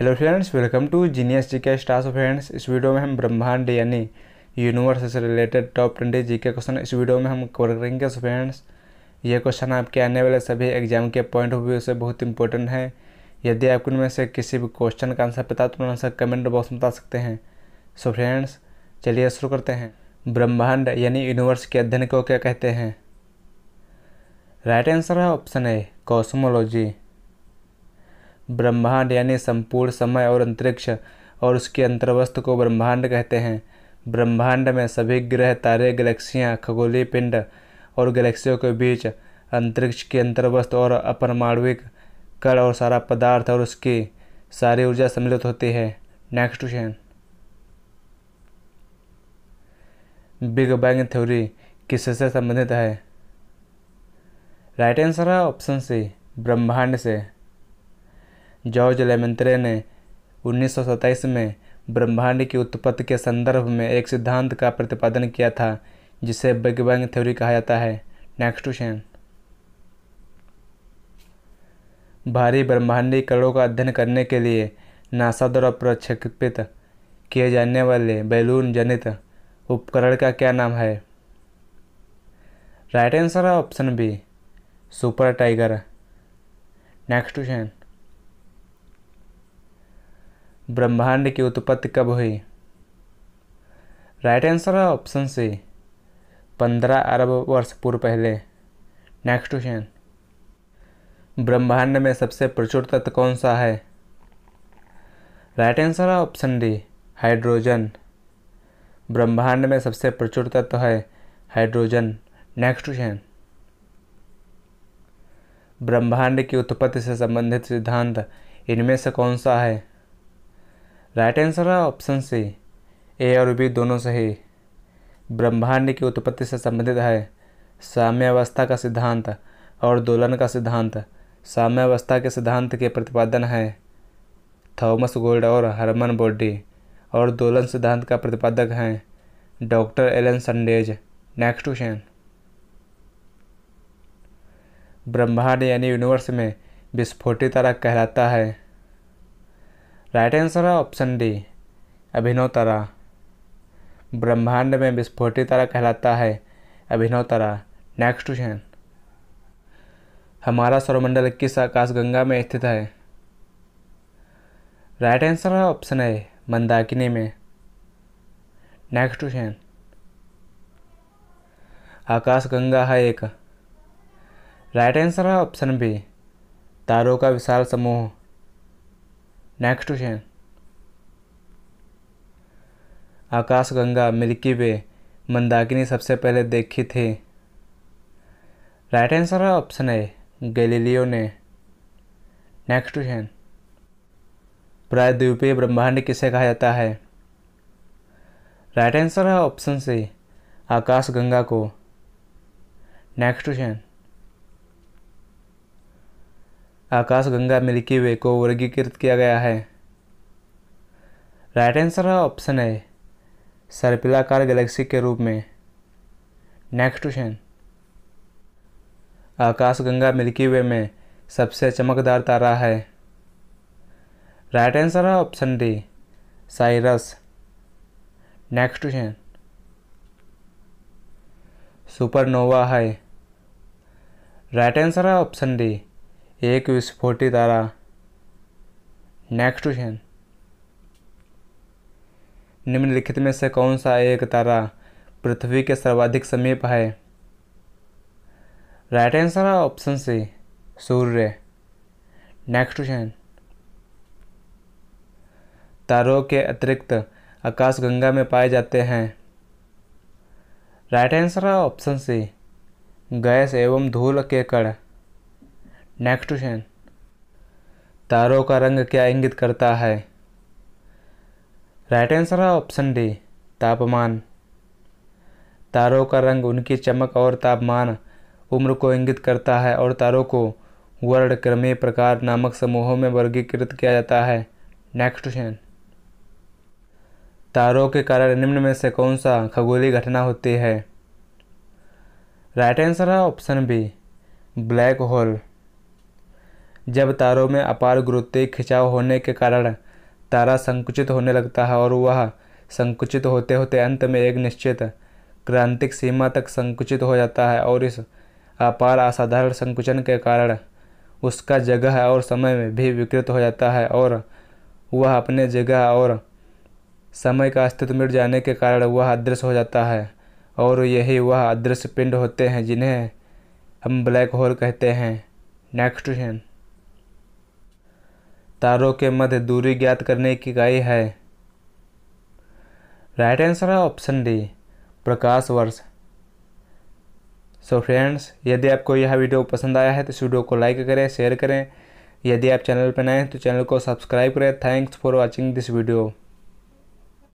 hello friends welcome to genius G K stars friends इस video में हम ब्रह्मांड यानी यूनिवर्स से रिलेटेड टॉप ट्वेंटी जी के क्वेश्चन इस वीडियो में हम कवर करेंगे फ्रेंड्स ये क्वेश्चन आपके आने वाले सभी एग्जाम के पॉइंट ऑफ व्यू से बहुत इंपॉर्टेंट है यदि आपको इनमें से किसी भी क्वेश्चन का आंसर पता तो आंसर कमेंट बॉक्स में बता सकते हैं सो फ्रेंड्स चलिए शुरू करते हैं ब्रह्मांड यानी यूनिवर्स के अध्ययन को क्या कहते हैं राइट आंसर है ऑप्शन ए कॉस्मोलॉजी ब्रह्मांड यानी संपूर्ण समय और अंतरिक्ष और उसके अंतर्वस्त्र को ब्रह्मांड कहते हैं ब्रह्मांड में सभी ग्रह तारे गैलेक्सियाँ खगोलीय पिंड और गैलेक्सियों के बीच अंतरिक्ष के अंतर्वस्त्र और अपरमाणविक कण और सारा पदार्थ और उसकी सारी ऊर्जा सम्मिलित होती है next question big bang theory किससे संबंधित है राइट आंसर है ऑप्शन सी ब्रह्मांड से जॉर्ज लेमेंत्रे ने उन्नीस में ब्रह्मांड की उत्पत्ति के संदर्भ में एक सिद्धांत का प्रतिपादन किया था जिसे बिग बैंग थ्योरी कहा जाता है नेक्स्ट क्वेश्चन भारी ब्रह्मांडी कणों का अध्ययन करने के लिए नासा द्वारा प्रक्षेपित किए जाने वाले बैलून जनित उपकरण का क्या नाम है राइट आंसर है option B super tiger next question ब्रह्मांड की उत्पत्ति कब हुई राइट आंसर है ऑप्शन सी पंद्रह अरब वर्ष पूर्व पहले नेक्स्ट क्वेश्चन ब्रह्मांड में सबसे प्रचुर तत्व कौन सा है राइट आंसर है ऑप्शन डी हाइड्रोजन ब्रह्मांड में सबसे प्रचुर तत्व है हाइड्रोजन नेक्स्ट क्वेश्चन ब्रह्मांड की उत्पत्ति से संबंधित सिद्धांत इनमें से कौन सा है राइट आंसर है ऑप्शन सी ए और बी दोनों सही ब्रह्मांड की उत्पत्ति से संबंधित है साम्यावस्था का सिद्धांत और दोलन का सिद्धांत साम्यावस्था के सिद्धांत के प्रतिपादन है थॉमस गोल्ड और हरमन बोडी और दोलन सिद्धांत का प्रतिपादक हैं doctor Alan Sandage next question ब्रह्मांड यानी यूनिवर्स में विस्फोटित तारा कहलाता है राइट आंसर है ऑप्शन डी अभिनव तारा ब्रह्मांड में विस्फोटी तारा कहलाता है अभिनव तारा नेक्स्ट क्वेश्चन हमारा सौरमंडल इक्कीस आकाशगंगा में स्थित है राइट आंसर है ऑप्शन ए मंदाकिनी में नेक्स्ट क्वेश्चन आकाशगंगा है एक राइट आंसर है ऑप्शन बी तारों का विशाल समूह नेक्स्ट क्वेश्चन आकाशगंगा मिल्की वे मंदाकिनी सबसे पहले देखी थी राइट आंसर है ऑप्शन है गैलीलियो ने नेक्स्ट क्वेश्चन प्रायद्वीपीय ब्रह्मांड किसे कहा जाता है राइट आंसर है ऑप्शन सी आकाशगंगा को नेक्स्ट क्वेश्चन आकाशगंगा मिल्की वे को वर्गीकृत किया गया है राइट आंसर ऑप्शन है सर्पिलाकार गैलेक्सी के रूप में नेक्स्ट क्वेश्चन आकाशगंगा मिल्की वे में सबसे चमकदार तारा है राइट आंसर है option D Sirius next question supernova है राइट आंसर है ऑप्शन डी एक विस्फोटी तारा नेक्स्ट क्वेश्चन निम्नलिखित में से कौन सा एक तारा पृथ्वी के सर्वाधिक समीप है राइट आंसर है ऑप्शन सी सूर्य नेक्स्ट क्वेश्चन तारों के अतिरिक्त आकाशगंगा में पाए जाते हैं राइट आंसर है ऑप्शन सी गैस एवं धूल के कड़ नेक्स्ट क्वेश्चन तारों का रंग क्या इंगित करता है राइट आंसर है ऑप्शन डी तापमान तारों का रंग उनकी चमक और तापमान उम्र को इंगित करता है और तारों को वर्ण क्रमी प्रकार नामक समूहों में वर्गीकृत किया जाता है नेक्स्ट क्वेश्चन तारों के कारण निम्न में से कौन सा खगोली घटना होती है राइट आंसर है ऑप्शन बी ब्लैक होल जब तारों में अपार गुरुत्वीय खिंचाव होने के कारण तारा संकुचित होने लगता है और वह संकुचित होते होते अंत में एक निश्चित क्रांतिक सीमा तक संकुचित हो जाता है और इस अपार असाधारण संकुचन के कारण उसका जगह और समय में भी विकृत हो जाता है और वह अपने जगह और समय का अस्तित्व मिट जाने के कारण वह अदृश्य हो जाता है और यही वह अदृश्य पिंड होते हैं जिन्हें हम ब्लैक होल कहते हैं नेक्स्ट क्वेश्चन तारों के मध्य दूरी ज्ञात करने की इकाई है राइट आंसर है ऑप्शन डी प्रकाश वर्ष सो फ्रेंड्स यदि आपको यह वीडियो पसंद आया है तो इस वीडियो को लाइक करें शेयर करें यदि आप चैनल पर नए हैं तो चैनल को सब्सक्राइब करें thanks for watching this video